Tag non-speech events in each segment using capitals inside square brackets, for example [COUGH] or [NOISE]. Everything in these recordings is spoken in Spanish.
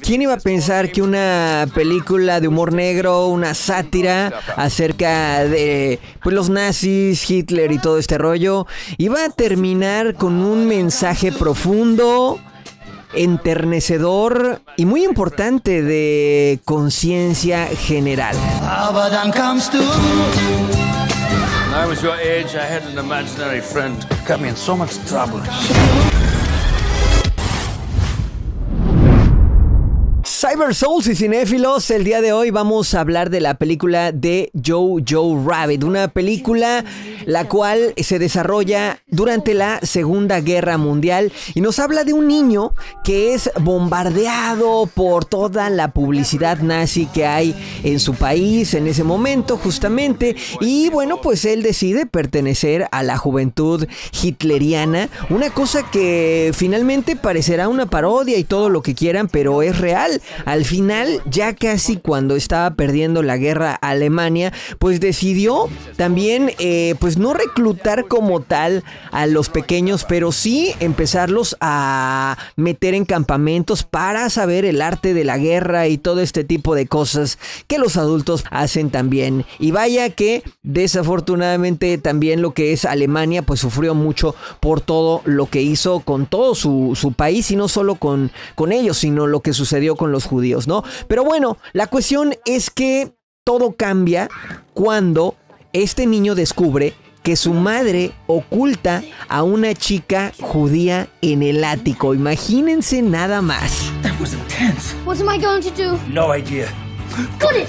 ¿Quién iba a pensar que una película de humor negro, una sátira acerca de pues, los nazis, Hitler y todo este rollo, iba a terminar con un mensaje profundo, enternecedor y muy importante de conciencia general? Cyber Souls y cinéfilos, el día de hoy vamos a hablar de la película de Joe Joe Rabbit, una película la cual se desarrolla durante la Segunda Guerra Mundial y nos habla de un niño que es bombardeado por toda la publicidad nazi que hay en su país en ese momento justamente y bueno, pues él decide pertenecer a la juventud hitleriana, una cosa que finalmente parecerá una parodia y todo lo que quieran, pero es real. Al final, ya casi cuando estaba perdiendo la guerra Alemania, pues decidió también, eh, pues no reclutar como tal a los pequeños, pero sí empezarlos a meter en campamentos para saber el arte de la guerra y todo este tipo de cosas que los adultos hacen también. Y vaya que desafortunadamente también lo que es Alemania, pues sufrió mucho por todo lo que hizo con todo su, país y no solo con, con ellos, sino lo que sucedió con los judíos, ¿no? Pero bueno, la cuestión es que todo cambia cuando este niño descubre que su madre oculta a una chica judía en el ático. Imagínense nada más. That was intense. What am I going to do? No idea. Got it.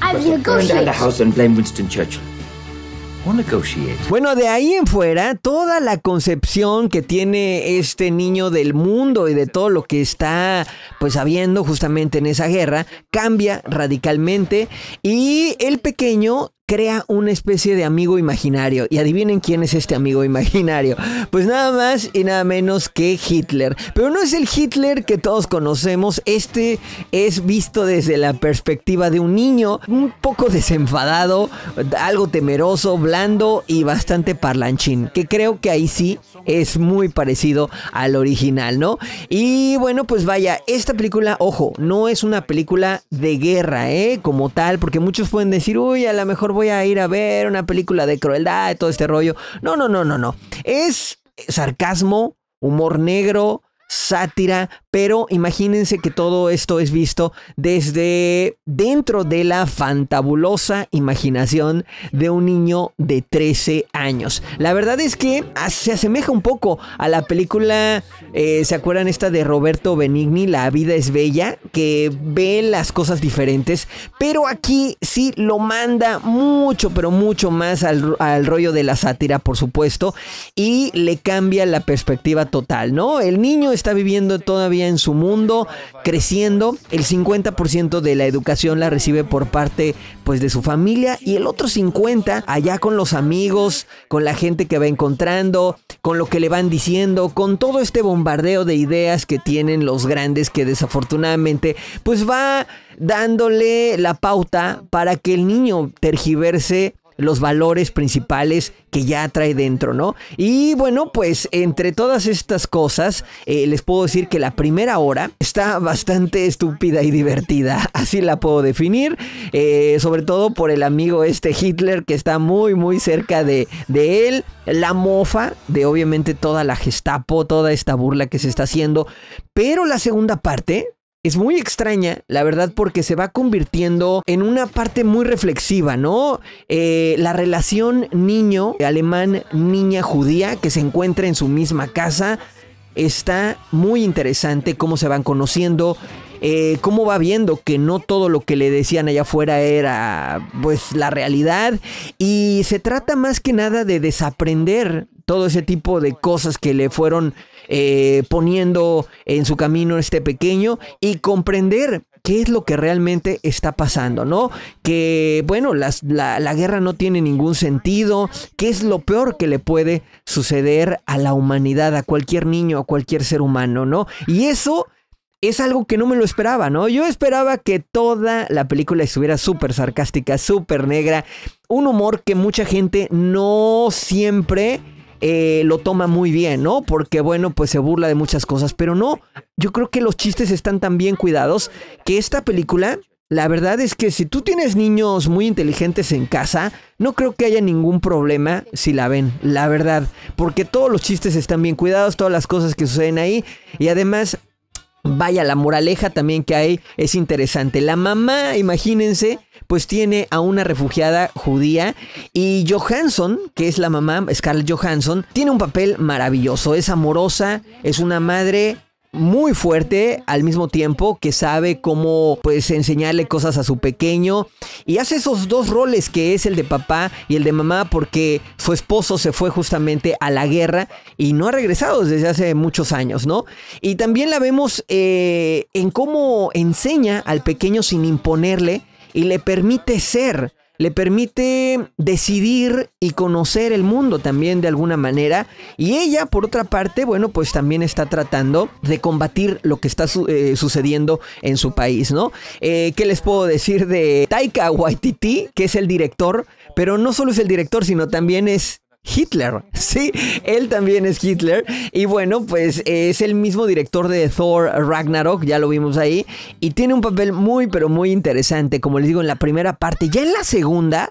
I've negotiated. Go down the house and blame Winston Churchill. Bueno, de ahí en fuera, toda la concepción que tiene este niño del mundo y de todo lo que está pues habiendo justamente en esa guerra cambia radicalmente y el pequeño crea una especie de amigo imaginario. Y adivinen quién es este amigo imaginario. Pues nada más y nada menos que Hitler. Pero no es el Hitler que todos conocemos. Este es visto desde la perspectiva de un niño un poco desenfadado, algo temeroso, blando y bastante parlanchín. Que creo que ahí sí es muy parecido al original, ¿no? Y bueno, pues vaya, esta película, ojo, no es una película de guerra, ¿eh? Como tal, porque muchos pueden decir, uy, a lo mejor voy a ir a ver una película de crueldad y todo este rollo. No, no, no, no, no. Es sarcasmo, humor negro, sátira, pero imagínense que todo esto es visto desde dentro de la fantabulosa imaginación de un niño de 13 años. La verdad es que se asemeja un poco a la película, eh, ¿se acuerdan esta de Roberto Benigni, La vida es bella? Que ve las cosas diferentes, pero aquí sí lo manda mucho, pero mucho más al, al rollo de la sátira, por supuesto, y le cambia la perspectiva total, ¿no? El niño está viviendo todavía en su mundo, creciendo. El 50% de la educación la recibe por parte pues de su familia y el otro 50 allá con los amigos, con la gente que va encontrando, con lo que le van diciendo, con todo este bombardeo de ideas que tienen los grandes que desafortunadamente pues va dándole la pauta para que el niño tergiverse los valores principales que ya trae dentro, ¿no? Y bueno, pues entre todas estas cosas, eh, les puedo decir que la primera hora está [LAUGHS] bastante estúpida y divertida, [LAUGHS] así la puedo definir, eh, sobre todo por el amigo este Hitler que está muy, muy cerca de, de él, la mofa de obviamente toda la Gestapo, toda esta burla que se está haciendo, pero la segunda parte es muy extraña, la verdad, porque se va convirtiendo en una parte muy reflexiva, ¿no? Eh, la relación niño alemán, niña judía, que se encuentra en su misma casa, está muy interesante cómo se van conociendo. Eh, cómo va viendo que no todo lo que le decían allá afuera era pues la realidad y se trata más que nada de desaprender todo ese tipo de cosas que le fueron eh, poniendo en su camino este pequeño y comprender qué es lo que realmente está pasando, ¿no? Que, bueno, la, la, guerra no tiene ningún sentido, qué es lo peor que le puede suceder a la humanidad, a cualquier niño, a cualquier ser humano, ¿no? Y eso... Es algo que no me lo esperaba, ¿no? Yo esperaba que toda la película estuviera súper sarcástica, súper negra, un humor que mucha gente no siempre eh, lo toma muy bien, ¿no? Porque bueno, pues se burla de muchas cosas, pero no, yo creo que los chistes están tan bien cuidados que esta película, la verdad es que si tú tienes niños muy inteligentes en casa, no creo que haya ningún problema si la ven, la verdad, porque todos los chistes están bien cuidados, todas las cosas que suceden ahí, y además Vaya, la moraleja también que hay es interesante. La mamá, imagínense, pues tiene a una refugiada judía y Johansson, que es la mamá, Scarlett Johansson, tiene un papel maravilloso. Es amorosa, es una madre muy fuerte al mismo tiempo que sabe cómo pues enseñarle cosas a su pequeño y hace esos dos roles que es el de papá y el de mamá porque su esposo se fue justamente a la guerra y no ha regresado desde hace muchos años, ¿no? Y también la vemos eh, en cómo enseña al pequeño sin imponerle y le permite ser le permite decidir y conocer el mundo también de alguna manera. Y ella, por otra parte, bueno, pues también está tratando de combatir lo que está eh, sucediendo en su país, ¿no? Eh, ¿Qué les puedo decir de Taika Waititi, que es el director? Pero no solo es el director, sino también es Hitler. Sí, él también es Hitler. Y bueno, pues es el mismo director de Thor Ragnarok, ya lo vimos ahí. Y tiene un papel muy, pero muy interesante, como les digo, en la primera parte. Ya en la segunda,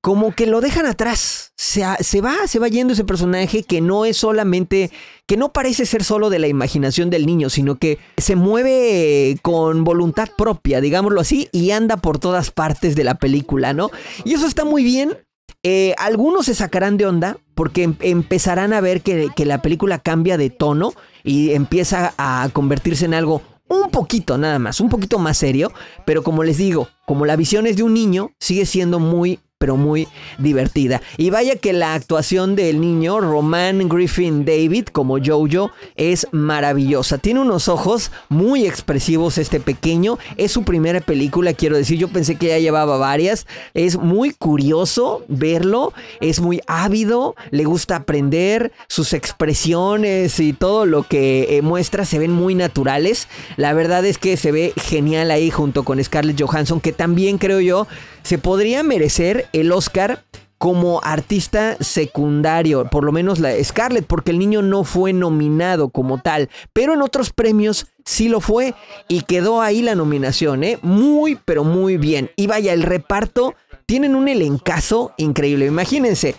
como que lo dejan atrás. Se, se, va, se va yendo ese personaje que no es solamente, que no parece ser solo de la imaginación del niño, sino que se mueve con voluntad propia, digámoslo así, y anda por todas partes de la película, ¿no? Y eso está muy bien eh, algunos se sacarán de onda porque em, empezarán a ver que, la película cambia de tono y empieza a convertirse en algo un poquito nada más, un poquito más serio, pero como les digo, como la visión es de un niño, sigue siendo muy pero muy divertida. Y vaya que la actuación del niño Roman Griffin David como Jojo es maravillosa. Tiene unos ojos muy expresivos este pequeño. Es su primera película, quiero decir. Yo pensé que ya llevaba varias. Es muy curioso verlo. Es muy ávido. Le gusta aprender. Sus expresiones y todo lo que eh, muestra se ven muy naturales. La verdad es que se ve genial ahí junto con Scarlett Johansson, que también creo yo se podría merecer el Oscar como artista secundario, por lo menos la Scarlett, porque el niño no fue nominado como tal, pero en otros premios sí lo fue y quedó ahí la nominación, ¿eh? Muy, pero muy bien. Y vaya, el reparto, tienen un elencazo increíble, imagínense.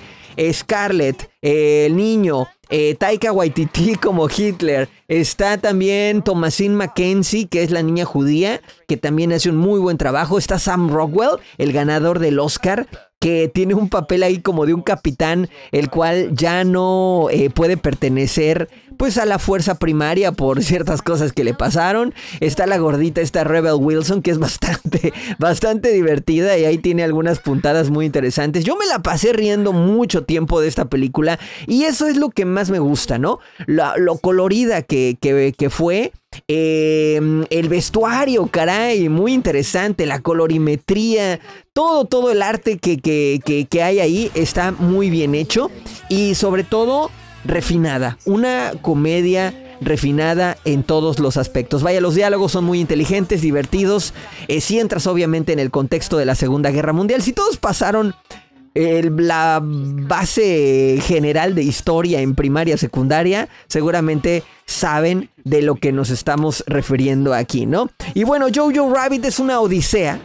Scarlett, eh, el niño, eh, Taika Waititi [LAUGHS] como Hitler. Está también Thomasine Mackenzie, que es la niña judía, que también hace un muy buen trabajo. Está Sam Rockwell, el ganador del Oscar que tiene un papel ahí como de un capitán, el cual ya no eh, puede pertenecer pues a la fuerza primaria por ciertas cosas que le pasaron. Está la gordita, está Rebel Wilson, que es bastante, [LAUGHS] bastante divertida y ahí tiene algunas puntadas muy interesantes. Yo me la pasé riendo mucho tiempo de esta película y eso es lo que más me gusta, ¿no? Lo, colorida que, que, que fue Em, el vestuario, caray, muy interesante, la colorimetría, todo, todo el arte que, que, hay ahí está muy bien hecho y sobre todo refinada, una comedia refinada en todos los aspectos. Vaya, los diálogos son muy inteligentes, divertidos. Eh, si entras obviamente en el contexto de la Segunda Guerra Mundial, si todos pasaron el, la base general de historia en primaria, secundaria, seguramente saben de lo que nos estamos refiriendo aquí, ¿no? Y bueno, Jojo Rabbit es una odisea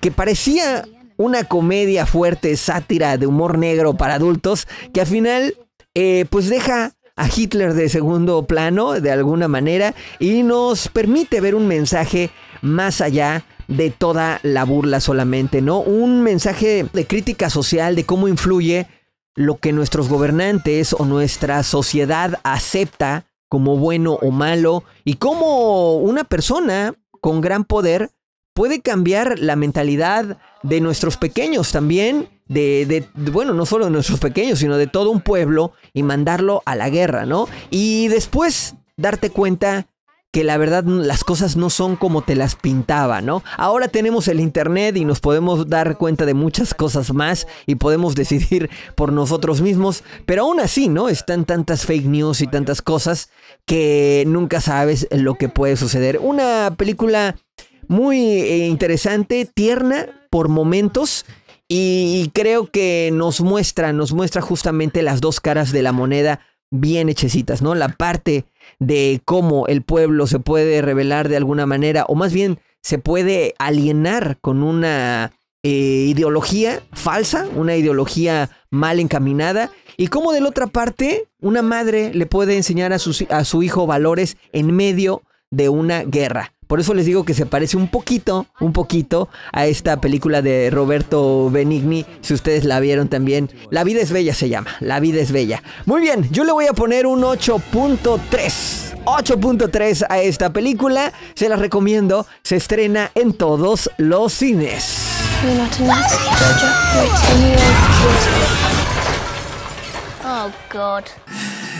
que parecía una comedia fuerte, sátira de humor negro para adultos, que al final, eh, pues deja a Hitler de segundo plano, de alguna manera, y nos permite ver un mensaje más allá de toda la burla solamente, ¿no? Un mensaje de crítica social de cómo influye lo que nuestros gobernantes o nuestra sociedad acepta como bueno o malo y cómo una persona con gran poder puede cambiar la mentalidad de nuestros pequeños también, de, de, bueno, no solo de nuestros pequeños, sino de todo un pueblo y mandarlo a la guerra, ¿no? Y después darte cuenta que la verdad las cosas no son como te las pintaba, ¿no? Ahora tenemos el Internet y nos podemos dar cuenta de muchas cosas más y podemos [LAUGHS] decidir por nosotros mismos, pero aún así, ¿no? Están tantas fake news y tantas cosas que nunca sabes lo que puede suceder. Una película muy eh, interesante, tierna por momentos. Y creo que nos muestra, nos muestra justamente las dos caras de la moneda bien hechecitas, ¿no? La parte de cómo el pueblo se puede revelar de alguna manera, o más bien se puede alienar con una eh, ideología falsa, una ideología mal encaminada, y cómo de la otra parte una madre le puede enseñar a su hijo valores en medio de una guerra. Por eso les digo que se parece un poquito, un poquito a esta película de Roberto Benigni, si ustedes la vieron también. La vida es bella se llama, La vida es bella. Muy bien, yo le voy a poner un 8.3. 8.3 a esta película, se la recomiendo, se estrena en todos los cines. Oh, God.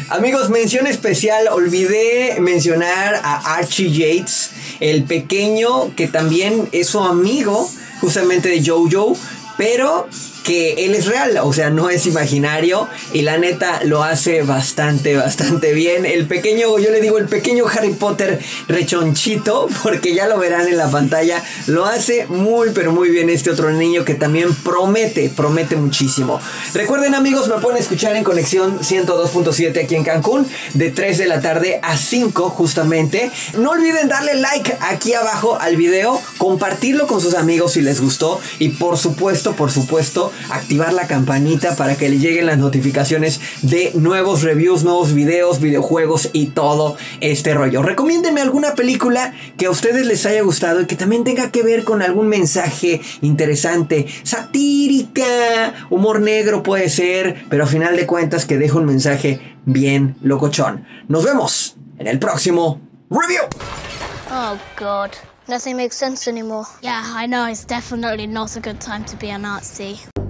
Amigos, mención especial. Olvidé mencionar a Archie Yates, el pequeño que también es su amigo justamente de Jojo, pero que él es real, o sea, no es imaginario y la neta lo hace bastante, bastante bien. El pequeño, yo le digo, el pequeño Harry Potter rechonchito, porque ya lo verán en la pantalla, lo hace muy, pero muy bien este otro niño que también promete, promete muchísimo. Recuerden amigos, me pueden escuchar en conexión 102.7 aquí en Cancún, de 3 de la tarde a 5 justamente. No olviden darle like aquí abajo al video, compartirlo con sus amigos si les gustó y por supuesto, por supuesto, activar la campanita para que le lleguen las notificaciones de nuevos reviews, nuevos videos, videojuegos y todo este rollo. Recomiéndeme alguna película que a ustedes les haya gustado y que también tenga que ver con algún mensaje interesante, satírica, humor negro puede ser, pero a final de cuentas que deje un mensaje bien locochón. Nos vemos en el próximo review. Oh god. Nothing makes sense anymore. Yeah, I know, it's definitely not a good time to be Nazi.